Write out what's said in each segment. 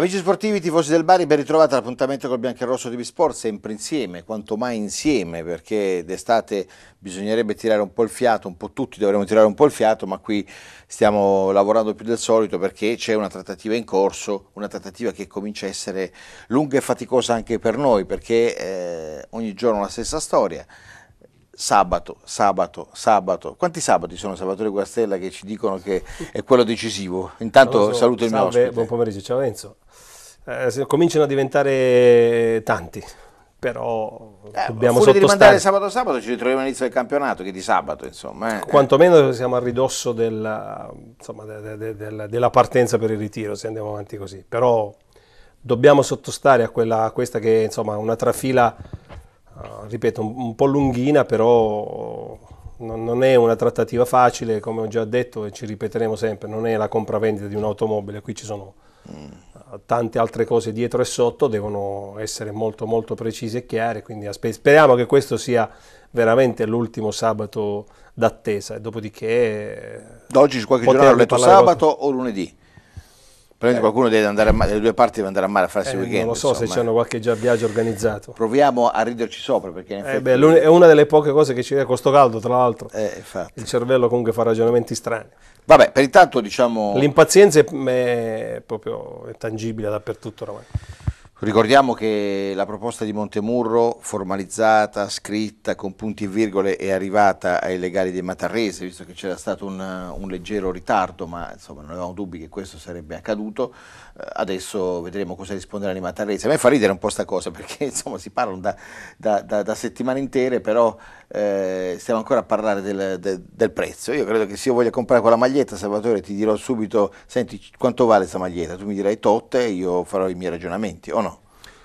Amici sportivi, tifosi del Bari, ben ritrovati all'appuntamento col Biancherosso di Bisport, sempre insieme, quanto mai insieme, perché d'estate bisognerebbe tirare un po' il fiato, un po' tutti dovremmo tirare un po' il fiato, ma qui stiamo lavorando più del solito perché c'è una trattativa in corso, una trattativa che comincia a essere lunga e faticosa anche per noi, perché eh, ogni giorno la stessa storia, sabato, sabato, sabato. Quanti sabati sono Salvatore Guastella che ci dicono che è quello decisivo? Intanto so, saluto il salve, mio ospite. Buon pomeriggio, ciao Enzo. Eh, cominciano a diventare tanti. Però eh, dobbiamo sottostare. di rimandare sabato sabato ci ritroviamo all'inizio del campionato, che di sabato insomma. Eh. Quantomeno siamo a ridosso della, insomma, de, de, de, della partenza per il ritiro, se andiamo avanti così. Però dobbiamo sottostare a, quella, a questa che è insomma, una trafila eh, ripeto, un, po' lunghina, però non, non, è una trattativa facile, come ho già detto e ci ripeteremo sempre, non è la compravendita di un'automobile, qui ci sono eh, tante altre cose dietro e sotto, devono essere molto molto precise e chiare, quindi aspe- speriamo che questo sia veramente l'ultimo sabato d'attesa dopodiché... Da oggi qualche giorno, ho letto sabato o lunedì? Prendi eh. qualcuno deve andare a mare, le due parti deve andare a mare a farsi eh, weekend. Non lo so insomma. se hanno qualche già viaggio organizzato. Proviamo a riderci sopra perché in eh, effetti... Eh beh, è una delle poche cose che ci viene a costo caldo, tra l'altro. Eh, il cervello comunque fa ragionamenti strani. Vabbè, per intanto diciamo... L'impazienza è, proprio è tangibile dappertutto ormai. Ricordiamo che la proposta di Montemurro, formalizzata, scritta, con punti e virgole, è arrivata ai legali dei Matarrese, visto che c'era stato un, un leggero ritardo, ma insomma, non avevamo dubbi che questo sarebbe accaduto adesso vedremo cosa risponderà Anima Tarrese. A me fa ridere un po' sta cosa perché insomma si parlano da, da, da, da settimane intere, però eh, stiamo ancora a parlare del, del, del, prezzo. Io credo che se io voglio comprare quella maglietta, Salvatore, ti dirò subito, senti quanto vale questa maglietta, tu mi dirai totte, io farò i miei ragionamenti o no?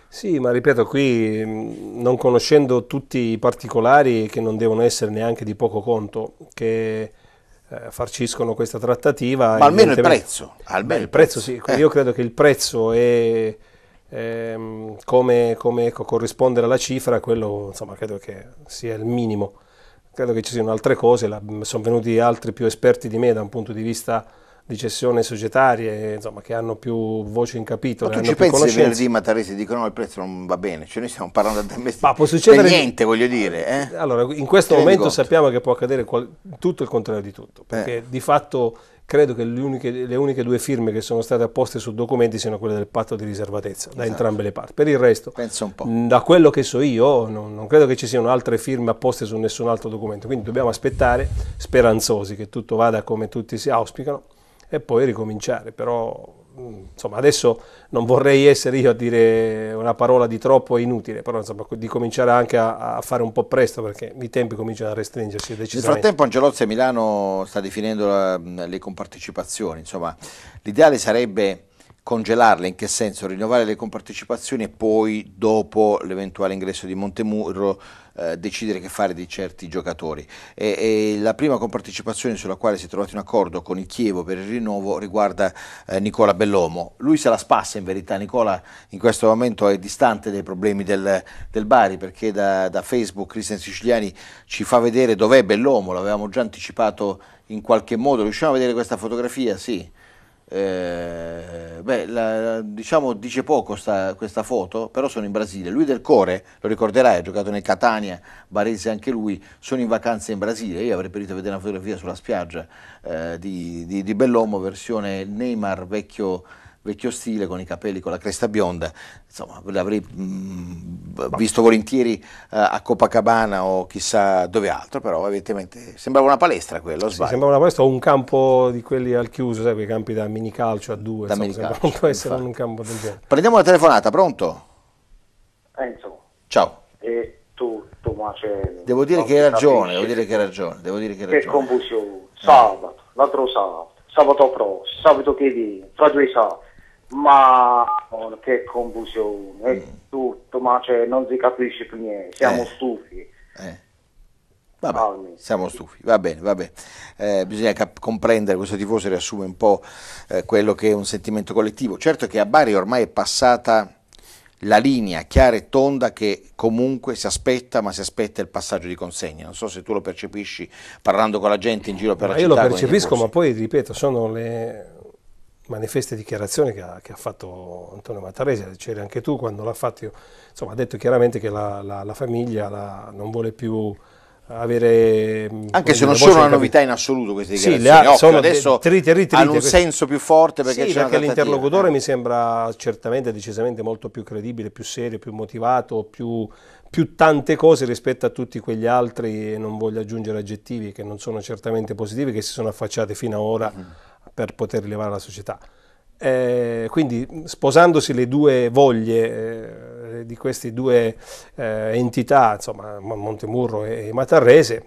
Sì, ma ripeto, qui mm, non conoscendo tutti i particolari che non devono essere neanche di poco conto, che eh, farciscono questa trattativa. Ma almeno il prezzo. Almeno il prezzo, sì. Eh. Io credo che il prezzo e ehm, come, come ecco, corrispondere alla cifra, quello insomma, credo che sia il minimo. Credo che ci siano altre cose, la, sono venuti altri più esperti di me da un punto di vista di cessione societarie, insomma, che hanno più voce in capitolo. Ma tu ci pensi venerdì Mataresi dicono no, il prezzo non va bene, cioè noi stiamo parlando da mesi Ma può succedere niente, voglio dire. Eh? Allora, in questo Ti momento sappiamo che può accadere qual- tutto il contrario di tutto, perché eh. di fatto credo che le uniche, le uniche, due firme che sono state apposte su documenti siano quelle del patto di riservatezza esatto. da entrambe le parti. Per il resto, mm, da quello che so io, non, non, credo che ci siano altre firme apposte su nessun altro documento, quindi dobbiamo aspettare speranzosi che tutto vada come tutti si auspicano e poi ricominciare, però mm, insomma adesso non vorrei essere io a dire una parola di troppo è inutile, però insomma di cominciare anche a, a, fare un po' presto perché i tempi cominciano a restringersi Nel frattempo Angelozzi a Milano sta definendo la, le compartecipazioni, insomma l'ideale sarebbe congelarle, in che senso rinnovare le compartecipazioni e poi dopo l'eventuale ingresso di Montemurro eh, decidere che fare di certi giocatori. E, e la prima compartecipazione sulla quale si è trovato un accordo con il Chievo per il rinnovo riguarda eh, Nicola Bellomo. Lui se la spassa in verità, Nicola in questo momento è distante dai problemi del, del Bari perché da, da Facebook Cristian Siciliani ci fa vedere dov'è Bellomo, l'avevamo già anticipato in qualche modo, riusciamo a vedere questa fotografia? Sì. Eh, beh, la, diciamo dice poco sta, questa foto, però sono in Brasile. Lui del Core, lo ricorderai, ha giocato nel Catania, Barese anche lui, sono in vacanza in Brasile. Io avrei preferito vedere una fotografia sulla spiaggia eh, di, di, di Bellomo, versione Neymar vecchio vecchio stile, con i capelli, con la cresta bionda, insomma l'avrei mh, mm, visto volentieri uh, a Copacabana o chissà dove altro, però evidentemente sembrava una palestra quello, sì, sembrava una palestra o un campo di quelli al chiuso, sai, quei campi da minicalcio a due, da insomma, minicalcio, non può essere un campo del genere. Prendiamo la telefonata, pronto? Enzo. Eh, Ciao. E tu, Tomace... Devo dire che hai ragione, devo dire che hai ragione, devo dire che hai ragione. Che confusione, sabato, l'altro sabato, sabato prossimo, sabato che viene, fra due sabato. Ma oh, che confusione, è mm. tutto, ma cioè, non si capisce più niente, siamo eh. stufi. Eh. Vabbè, siamo stufi, va bene, va bene. Eh, bisogna cap- comprendere, questo tifoso riassume un po' eh, quello che è un sentimento collettivo. Certo che a Bari ormai è passata la linea chiara e tonda che comunque si aspetta, ma si aspetta il passaggio di consegna. Non so se tu lo percepisci parlando con la gente in giro per ma la io città. Io lo percepisco, ma poi ripeto, sono le, manifeste dichiarazioni che ha, che ha fatto Antonio Mattarese, c'eri anche tu quando l'ha fatto, io, insomma ha detto chiaramente che la, la, la famiglia la, non vuole più avere... Mm, anche se non sono una novità in assoluto queste dichiarazioni, sì, le ha, Occhio, sono adesso trite, ritrite, hanno un queste. senso più forte perché sì, c'è perché l'interlocutore eh. mi sembra certamente, decisamente molto più credibile, più serio, più motivato, più, più tante cose rispetto a tutti quegli altri e non voglio aggiungere aggettivi che non sono certamente positivi che si sono affacciati fino ad ora. Mm per poter rilevare la società. Eh, quindi mm, sposandosi le due voglie eh, di queste due eh, entità, insomma Montemurro e, e Matarrese,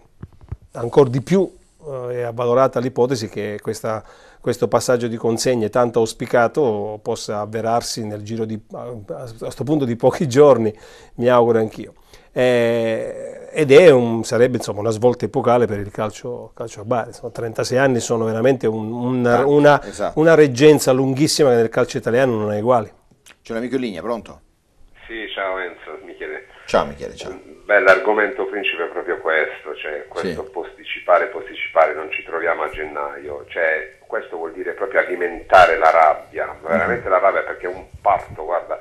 ancora di più eh, è avvalorata l'ipotesi che questa, questo passaggio di consegne tanto auspicato possa avverarsi nel giro di, a questo punto di pochi giorni, mi auguro anch'io eh, ed un, sarebbe insomma, una svolta epocale per il calcio, calcio a Bari. Insomma, 36 anni sono veramente un, una, una, esatto. una, reggenza lunghissima che nel calcio italiano non è uguale. C'è un amico in linea, pronto? Sì, ciao Enzo, Michele. Ciao Michele, ciao. Beh, l'argomento principe è proprio questo, cioè questo sì. posticipare, posticipare, non ci troviamo a gennaio, cioè questo vuol dire proprio alimentare la rabbia, veramente la rabbia perché è un parto, guarda,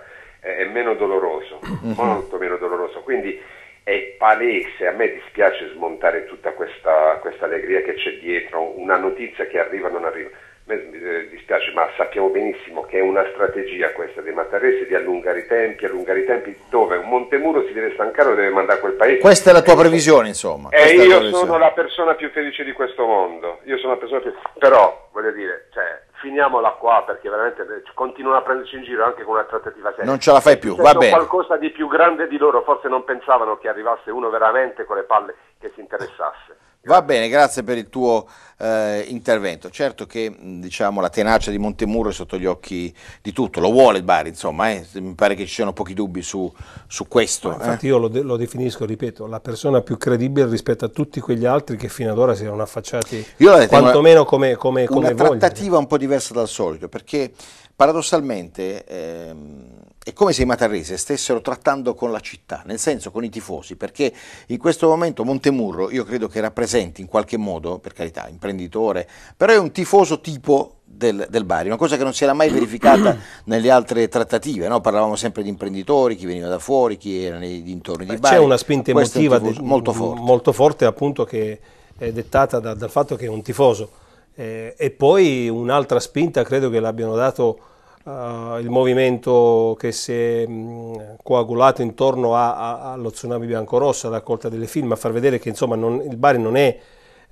è meno doloroso, mhm. molto meno doloroso. Quindi è palese, a me dispiace smontare tutta questa, questa allegria che c'è dietro, una notizia che arriva o non arriva. A me eh, dispiace, ma sappiamo benissimo che è una strategia questa dei Mattaresi di allungare i tempi, allungare i tempi dove un Montemuro si deve stancare o deve mandare a quel paese. Questa è la tua previsione, insomma. E eh, io sono la persona più felice di questo mondo. Io sono la persona più. Però, voglio dire, cioè, finiamola qua perché veramente eh, continuano a prenderci in giro anche con una trattativa seria. Non ce la fai più, va bene. qualcosa di più grande di loro, forse non pensavano che arrivasse uno veramente con le palle che si interessasse. Va bene, grazie per il tuo eh, intervento. Certo che diciamo, la tenacia di Montemuro è sotto gli occhi di tutto, lo vuole il Bari, insomma, eh? mi pare che ci siano pochi dubbi su, su questo. Eh. Infatti io lo, de lo, definisco, ripeto, la persona più credibile rispetto a tutti quegli altri che fino ad ora si erano affacciati quantomeno eh, come, come, come una vogliono. trattativa un po' diversa dal solito, perché paradossalmente ehm, è come se i matarrese stessero trattando con la città, nel senso con i tifosi, perché in questo momento Montemurro io credo che rappresenti in qualche modo, per carità, in imprenditore, però è un tifoso tipo del, del, Bari, una cosa che non si era mai verificata nelle altre trattative, no? parlavamo sempre di imprenditori, chi veniva da fuori, chi era nei dintorni Beh, di Bari. C'è una spinta emotiva un molto, forte. molto forte, appunto che è dettata da, dal fatto che è un tifoso eh, e poi un'altra spinta credo che l'abbiano dato uh, il movimento che si è mh, mm, coagulato intorno a, a, allo tsunami bianco-rosso, alla raccolta delle film, a far vedere che insomma non, il Bari non è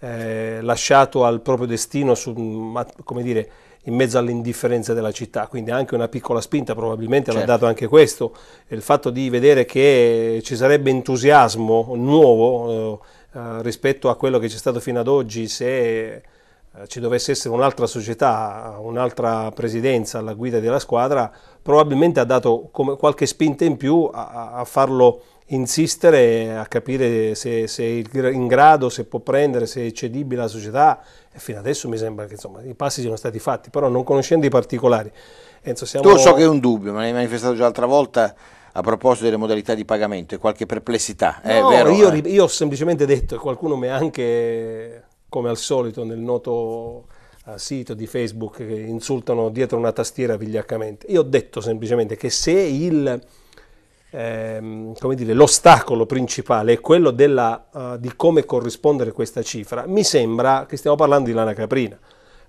eh, lasciato al proprio destino, su, come dire, in mezzo all'indifferenza della città, quindi anche una piccola spinta probabilmente certo. l'ha dato anche questo, il fatto di vedere che ci sarebbe entusiasmo nuovo eh, eh rispetto a quello che c'è stato fino ad oggi se eh, ci dovesse essere un'altra società, un'altra presidenza alla guida della squadra, probabilmente ha dato qualche spinta in più a, a farlo insistere a capire se, se, è in grado, se può prendere, se è cedibile alla società. E fino adesso mi sembra che insomma, i passi siano stati fatti, però non conoscendo i particolari. Enzo, siamo... Tu so che è un dubbio, ma l'hai manifestato già l'altra volta a proposito delle modalità di pagamento e qualche perplessità. È no, vero, io, eh? io ho semplicemente detto, e qualcuno mi ha anche, come al solito, nel noto eh, sito di Facebook che insultano dietro una tastiera vigliaccamente. Io ho detto semplicemente che se il ehm, come dire, l'ostacolo principale è quello della, uh, di come corrispondere questa cifra, mi sembra che stiamo parlando di lana caprina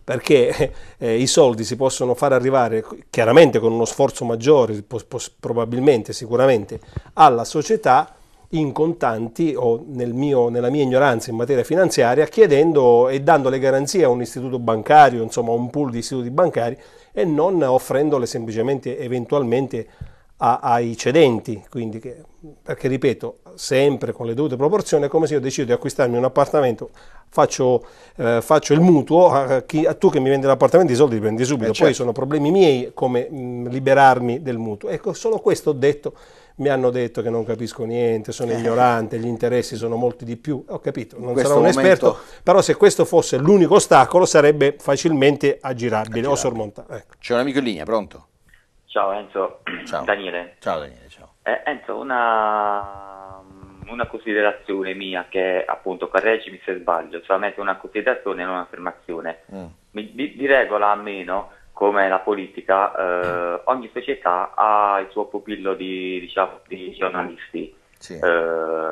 perché eh, i soldi si possono far arrivare chiaramente con uno sforzo maggiore, pos- pos- probabilmente, sicuramente, alla società in contanti o nel mio, nella mia ignoranza in materia finanziaria, chiedendo e dando le garanzie a un istituto bancario, insomma a un pool di istituti bancari e non offrendole semplicemente eventualmente a, ai cedenti, quindi che, perché ripeto, sempre con le dovute proporzioni, è come se io decido di acquistarmi un appartamento, faccio, eh, faccio il mutuo, a, chi, a, tu che mi vendi l'appartamento i soldi li prendi subito, eh certo. poi sono problemi miei come mh, liberarmi del mutuo. Ecco, solo questo ho detto, mi hanno detto che non capisco niente, sono eh. ignorante, gli interessi sono molti di più, ho capito, non sarò un momento... esperto, però se questo fosse l'unico ostacolo sarebbe facilmente aggirabile, aggirabile. o sormontabile. Ecco. C'è un amico in linea, pronto? Ciao Enzo, ciao. Daniele. Ciao Daniele, ciao. Eh, Enzo, una, una, considerazione mia che appunto, correggimi se sbaglio, solamente una considerazione e non un'affermazione. Mm. di, di, regola almeno, come la politica, eh, ogni società ha il suo pupillo di, diciamo, di giornalisti, sì. eh,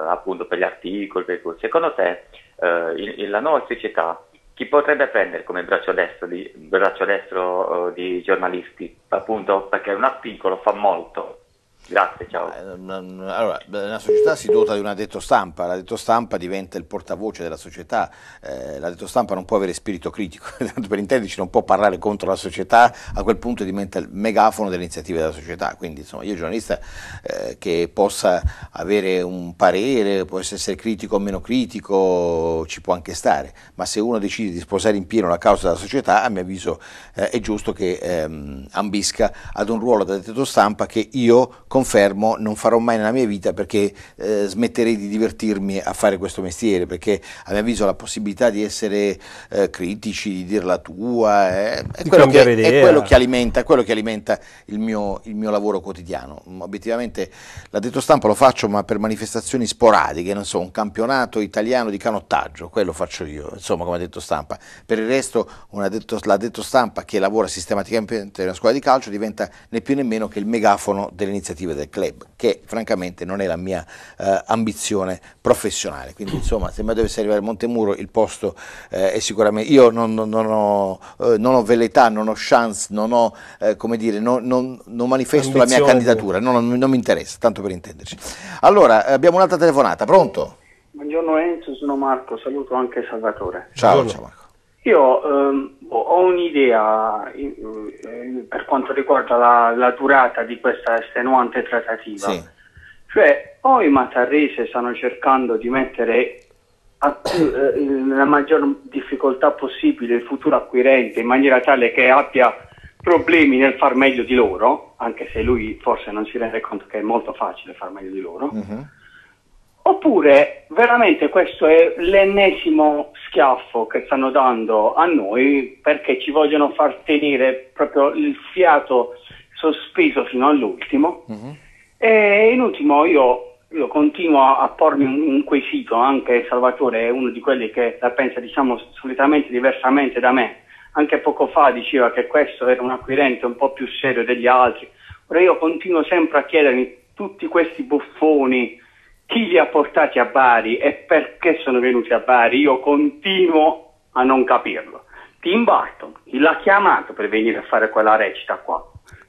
appunto per gli articoli, per Secondo te eh, il, il, la nuova società chi potrebbe prendere come braccio destro di, braccio destro, uh, di giornalisti, appunto perché un articolo fa molto, Grazie, ciao. Eh, allora, la società si dota di un addetto stampa, l'addetto stampa diventa il portavoce della società, eh, l'addetto stampa non può avere spirito critico, per intenderci non può parlare contro la società, a quel punto diventa il megafono delle iniziative della società, quindi insomma io giornalista eh, che possa avere un parere, può essere critico o meno critico, ci può anche stare, ma se uno decide di sposare in pieno la causa della società, a mio avviso eh, è giusto che ehm, ambisca ad un ruolo da addetto stampa che io confermo, non farò mai nella mia vita perché eh, smetterei di divertirmi a fare questo mestiere, perché a mio avviso la possibilità di essere eh, critici, di dire la tua, eh, è, è, quello, che, è quello, che, alimenta, quello che alimenta il, mio, il mio, lavoro quotidiano. Mm, obiettivamente l'ha detto stampa lo faccio, ma per manifestazioni sporadiche, non so, un campionato italiano di canottaggio, quello faccio io, insomma, come ha detto stampa. Per il resto, detto, l'ha detto stampa che lavora sistematicamente nella scuola di calcio diventa né più né meno che il megafono dell'iniziativa amministrative del club, che francamente non è la mia eh, ambizione professionale. Quindi insomma, se mi dovesse arrivare a Montemuro il posto eh, è sicuramente... Io non, non, non, ho, eh, non, ho, velletà, non ho chance, non ho, eh, come dire, non, manifesto Ambizione. la mia candidatura, non, mi interessa, tanto per intenderci. Allora, abbiamo un'altra telefonata, pronto? Buongiorno Enzo, sono Marco, saluto anche Salvatore. Ciao, ciao Marco. Io ehm, tempo, ho un'idea per quanto riguarda la, la, durata di questa estenuante trattativa. Sì. Cioè, o i matarrese stanno cercando di mettere a, eh, la maggior difficoltà possibile il futuro acquirente in maniera tale che abbia problemi nel far meglio di loro, anche se lui forse non si rende conto che è molto facile far meglio di loro. Uh-huh Oppure veramente questo è l'ennesimo schiaffo che stanno dando a noi perché ci vogliono far tenere proprio il fiato sospeso fino all'ultimo. Mm-hmm. E in ultimo io, io continuo a, pormi un, un, quesito, anche Salvatore è uno di quelli che la pensa diciamo solitamente diversamente da me. Anche poco fa diceva che questo era un acquirente un po' più serio degli altri. Ora io continuo sempre a chiedermi tutti questi buffoni, chi li ha portati a Bari e perché sono venuti a Bari, io continuo a non capirlo. Tim Burton l'ha chiamato per venire a fare quella recita qua.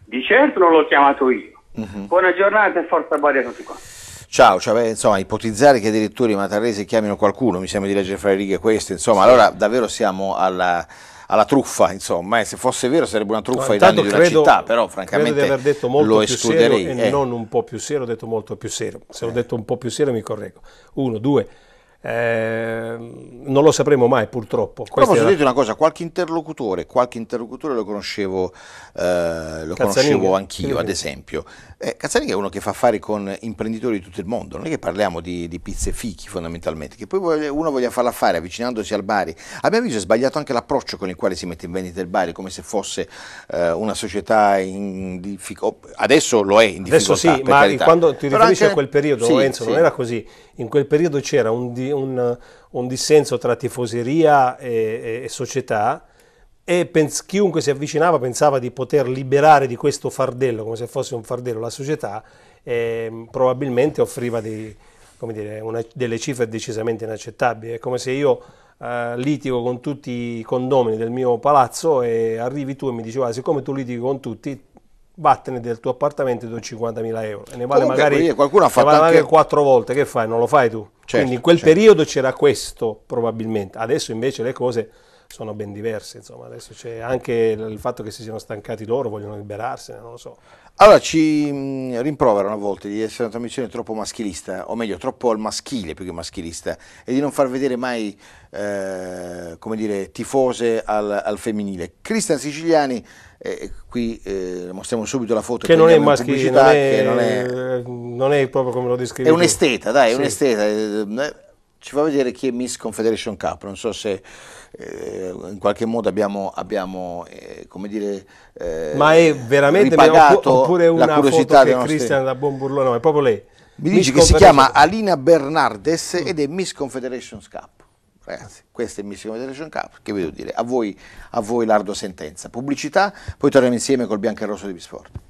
Di certo non l'ho chiamato io. Uh-huh. Buona giornata e forza Bari a tutti quanti. Ciao, cioè, beh, insomma, ipotizzare che addirittura i matarresi chiamino qualcuno, mi sembra di leggere fra le righe queste, insomma, sì. allora davvero siamo alla, alla truffa, insomma, eh, se fosse vero sarebbe una truffa no, ai danni credo, città, però francamente credo di aver detto molto più serio e eh. non un po' più serio, ho detto molto più serio. Se ho eh. detto un po' più serio mi correggo. Uno, due, eh, non lo sapremo mai purtroppo. Però posso dirti una cosa, qualche interlocutore, qualche interlocutore lo conoscevo, eh, lo conoscevo anch'io, ad esempio. Eh, Cazzaniga è uno che fa affari con imprenditori di tutto il mondo, non è che parliamo di, di pizze fichi fondamentalmente, che poi uno voglia farla fare avvicinandosi al Bari. A mio avviso è sbagliato anche l'approccio con il quale si mette in vendita il Bari, come se fosse eh, una società in difficoltà. Adesso lo è in difficoltà. Adesso sì, ma carità. quando ti riferisci anche... a quel periodo, sì, Enzo, sì. non era così in quel periodo c'era un, di, un, un dissenso tra tifoseria e, e, e società e pens- chiunque si avvicinava pensava di poter liberare di questo fardello, come se fosse un fardello, la società, e mm, probabilmente offriva dei, dire, una, delle cifre decisamente inaccettabili. È come se io eh, litigo con tutti i condomini del mio palazzo e arrivi tu e mi dici, siccome tu litigi con tutti, vattene del tuo appartamento e 50.000 euro e ne vale Comunque, magari, qualcuno ha fatto vale anche... quattro volte, che fai? Non lo fai tu? Certo, Quindi in quel certo. periodo c'era questo probabilmente, adesso invece le cose sono ben diverse, insomma, adesso c'è anche il fatto che si siano stancati loro, vogliono liberarsene, non lo so. Allora ci mm, rimproverano a volte di essere una trasmissione troppo maschilista, o meglio troppo al maschile più che maschilista, e di non far vedere mai, eh, come dire, tifose al, al femminile. Cristian Siciliani, eh, qui eh, mostriamo subito la foto che non è maschile, non è, non, non è proprio come lo descrivi. È un esteta, dai, è sì. un esteta eh, eh, ci fa vedere chi è Miss Confederation Cup, non so se eh, in qualche modo abbiamo, abbiamo eh, come dire, eh, ma è veramente ripagato oppure una curiosità foto che nostre... Cristian da Buon Burlone, no, è proprio lei. Mi dice che si chiama Alina Bernardes mm. ed è Miss Confederation Cup. Ragazzi, eh, ah, questa è Miss Confederation Cup, che vi devo dire? A voi, a voi l'ardo sentenza. Pubblicità, poi torniamo insieme col bianco e rosso di Bisport.